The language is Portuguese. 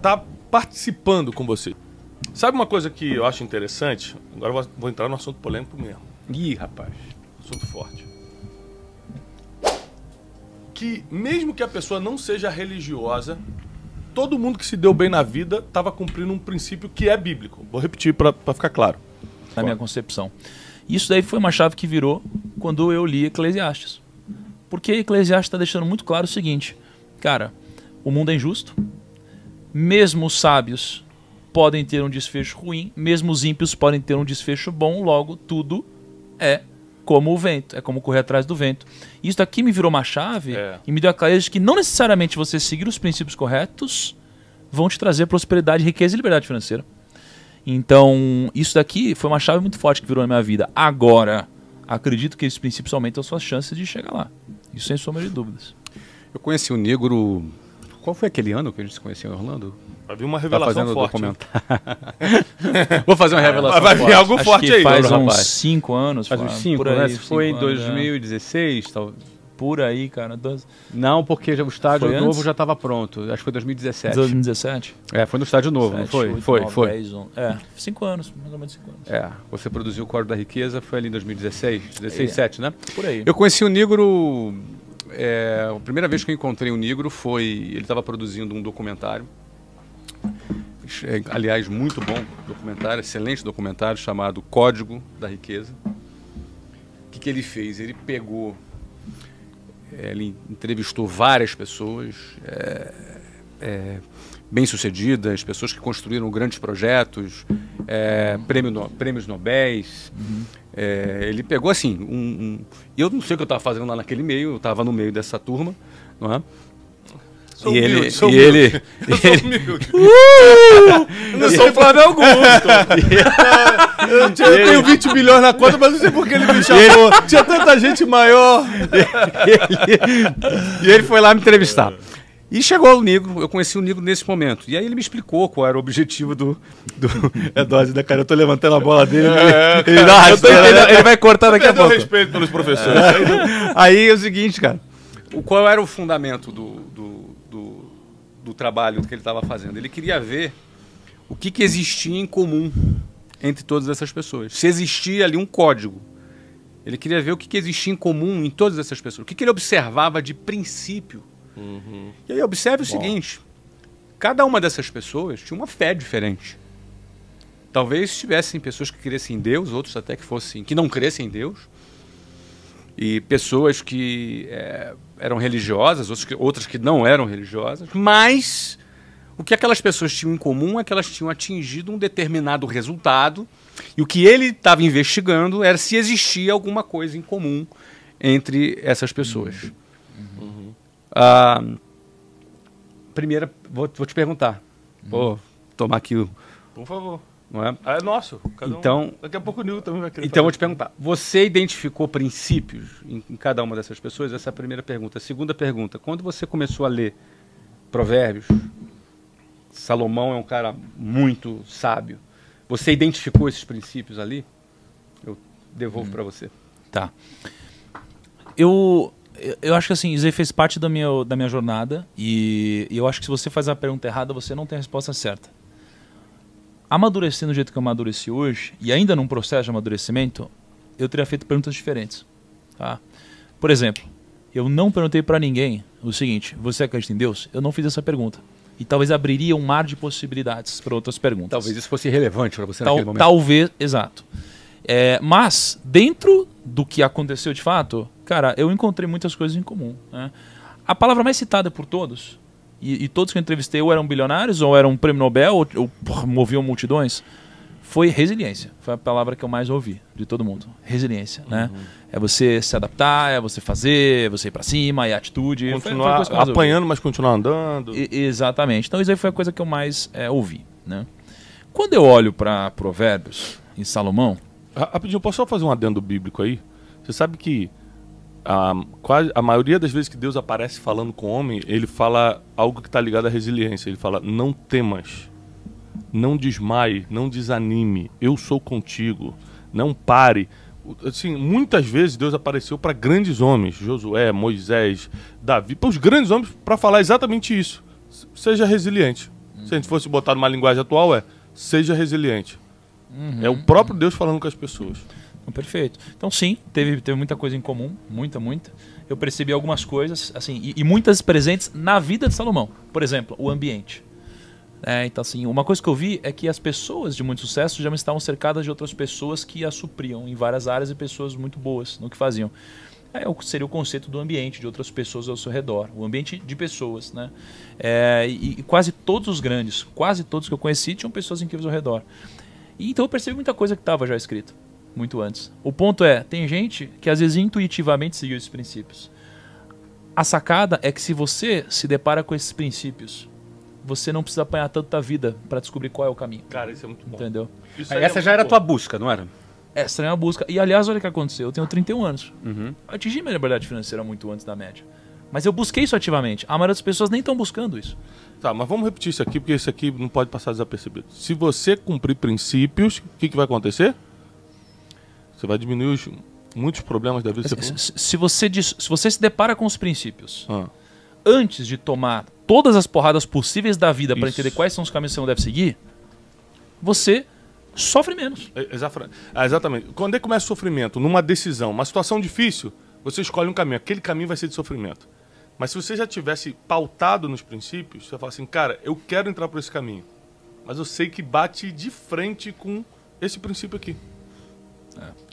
tá participando com você. Sabe uma coisa que eu acho interessante? Agora vou entrar no assunto polêmico mesmo. Ih, rapaz. Assunto forte. Que mesmo que a pessoa não seja religiosa, todo mundo que se deu bem na vida estava cumprindo um princípio que é bíblico. Vou repetir para ficar claro. Na minha concepção. Isso daí foi uma chave que virou quando eu li Eclesiastes. Porque Eclesiastes está deixando muito claro o seguinte: cara, o mundo é injusto, mesmo os sábios podem ter um desfecho ruim, mesmo os ímpios podem ter um desfecho bom, logo tudo é como o vento, é como correr atrás do vento. Isso aqui me virou uma chave é. e me deu a clareza de que não necessariamente você seguir os princípios corretos vão te trazer prosperidade, riqueza e liberdade financeira. Então, isso daqui foi uma chave muito forte que virou na minha vida. Agora, acredito que esses princípios aumentam as suas chances de chegar lá. Isso sem sombra de dúvidas. Eu conheci um negro qual foi aquele ano que a gente se conheceu em Orlando? Vai vir uma tá revelação tá forte. Vou fazer uma é. revelação Vai vir forte. algo Acho forte aí. Faz uns 5 anos. Faz uns 5, né? Se foi em 2016, né? talvez. Por aí, cara. Dois... Não, porque já, o estádio foi novo antes? já estava pronto. Acho que foi 2017. 2017? É, foi no estádio novo, 7, não foi? 8, foi, 9, foi. 10, É, cinco anos, mais ou menos cinco anos. É, você produziu o Coro da Riqueza, foi ali em 2016, 16, é. 7, né? Por aí. Eu conheci o Negro é, a primeira vez que eu encontrei o um Negro foi. Ele estava produzindo um documentário. É, aliás, muito bom documentário, excelente documentário, chamado Código da Riqueza. O que, que ele fez? Ele pegou. É, ele entrevistou várias pessoas. É, é, bem-sucedidas, pessoas que construíram grandes projetos, é, prêmio no, prêmios Nobéis. Uhum. É, ele pegou assim, um, um, eu não sei o que eu estava fazendo lá naquele meio, eu estava no meio dessa turma, não é? Sou e humilde, ele, sou e humilde. ele, eu sou humilde. Uh! eu não sou o Flávio Augusto. eu, tinha, tenho 20 milhões na conta, mas não sei por que ele me chamou. Tinha tanta gente maior. E ele, e ele foi lá me entrevistar. E chegou o Nigro, eu conheci o Nigro nesse momento. E aí ele me explicou qual era o objetivo do, do é, dose da né, cara? Eu tô levantando a bola dele. Né? É, ele, cara, ele, né? ele vai cortar daqui a pouco. Eu respeito pelos professores. É. Aí é o seguinte, cara. O, qual era o fundamento do, do, do, do trabalho que ele estava fazendo? Ele queria ver o que, que existia em comum entre todas essas pessoas. Se existia ali um código. Ele queria ver o que, que existia em comum em todas essas pessoas. O que, que ele observava de princípio Uhum. E aí observe Bom. o seguinte: cada uma dessas pessoas tinha uma fé diferente. Talvez tivessem pessoas que cressem em Deus, outros até que fossem que não cressem em Deus, e pessoas que é, eram religiosas, outras que, outras que não eram religiosas. Mas o que aquelas pessoas tinham em comum é que elas tinham atingido um determinado resultado. E o que ele estava investigando era se existia alguma coisa em comum entre essas pessoas. Uhum. uhum. Ah, primeira, vou, vou, te perguntar. Hum. Vou tomar aqui o. Por favor. Não é? Ah, é nosso. então, Daqui a pouco o Nil também vai querer. Então, vou te perguntar. Você identificou princípios em, em, cada uma dessas pessoas? Essa é a primeira pergunta. A segunda pergunta: quando você começou a ler Provérbios, Salomão é um cara muito sábio. Você identificou esses princípios ali? Eu devolvo hum. para você. Tá. Eu eu, acho que assim, isso aí fez parte da minha, da minha jornada. E, e, eu acho que se você faz a pergunta errada, você não tem a resposta certa. Amadurecendo do jeito que eu amadureci hoje, e ainda num processo de amadurecimento, eu teria feito perguntas diferentes. Tá? Por exemplo, eu não perguntei para ninguém o seguinte: você acredita em Deus? Eu não fiz essa pergunta. E talvez abriria um mar de possibilidades para outras perguntas. Talvez isso fosse relevante para você Tal, naquele momento. Talvez, exato. É, mas, dentro do que aconteceu de fato, cara, eu encontrei muitas coisas em comum. Né? A palavra mais citada por todos, e, e, todos que eu entrevistei ou eram bilionários, ou eram prêmio Nobel, ou, ou moviam multidões, foi resiliência. Foi a palavra que eu mais ouvi de todo mundo. Resiliência, né? uhum. né? É você se adaptar, é você fazer, é você ir pra cima, é atitude. Continuar foi, foi apanhando, ouvi. mas continuar andando. E, exatamente. Então isso aí foi a coisa que eu mais é, ouvi, né? Quando eu olho para Provérbios em Salomão... Rapidinho, posso só fazer um adendo bíblico aí? Você sabe que a, quase, a maioria das vezes que Deus aparece falando com o homem, ele fala algo que está ligado à resiliência. Ele fala: não temas, não desmaie, não desanime, eu sou contigo, não pare. Assim, muitas vezes Deus apareceu para grandes homens, Josué, Moisés, Davi, para os grandes homens, para falar exatamente isso. Seja resiliente. Uhum. Se a gente fosse botar numa linguagem atual, é seja resiliente. Uhum, é o próprio Deus falando com as pessoas perfeito. Então, sim, teve, teve muita coisa em comum, muita, muita. Eu percebi algumas coisas, assim, e, e muitas presentes na vida de Salomão. Por exemplo, o ambiente. É, então, assim, uma coisa que eu vi é que as pessoas de muito sucesso já estavam cercadas de outras pessoas que as supriam em várias áreas e pessoas muito boas no que faziam. É, seria o conceito do ambiente, de outras pessoas ao seu redor, o ambiente de pessoas, né? É, e, e, quase todos os grandes, quase todos que eu conheci tinham pessoas incríveis ao redor. E, então eu percebi muita coisa que estava já escrita muito antes. O ponto é, tem gente que às vezes intuitivamente seguiu esses princípios. A sacada é que se você se depara com esses princípios, você não precisa apanhar tanto da vida para descobrir qual é o caminho. Cara, isso é muito bom. Entendeu? É essa é já era a tua busca, não era? É, essa era a busca. E aliás, olha o que aconteceu. Eu tenho 31 anos. Uhum. Eu atingi minha liberdade financeira muito antes da média. Mas eu busquei isso ativamente. A maioria das pessoas nem estão buscando isso. Tá, mas vamos repetir isso aqui, porque isso aqui não pode passar desapercebido. Se você cumprir princípios, o que, que vai acontecer? Você vai diminuir os, muitos problemas da vida. Se, se, você diz, se você se depara com os princípios, ah. antes de tomar todas as porradas possíveis da vida para entender quais são os caminhos que você deve seguir, você sofre menos. É, ah, exatamente. Quando é que começa o sofrimento? Numa decisão, uma situação difícil, você escolhe um caminho. Aquele caminho vai ser de sofrimento. Mas se você já tivesse pautado nos princípios, você fala assim, cara, eu quero entrar por esse caminho. Mas eu sei que bate de frente com esse princípio aqui. É.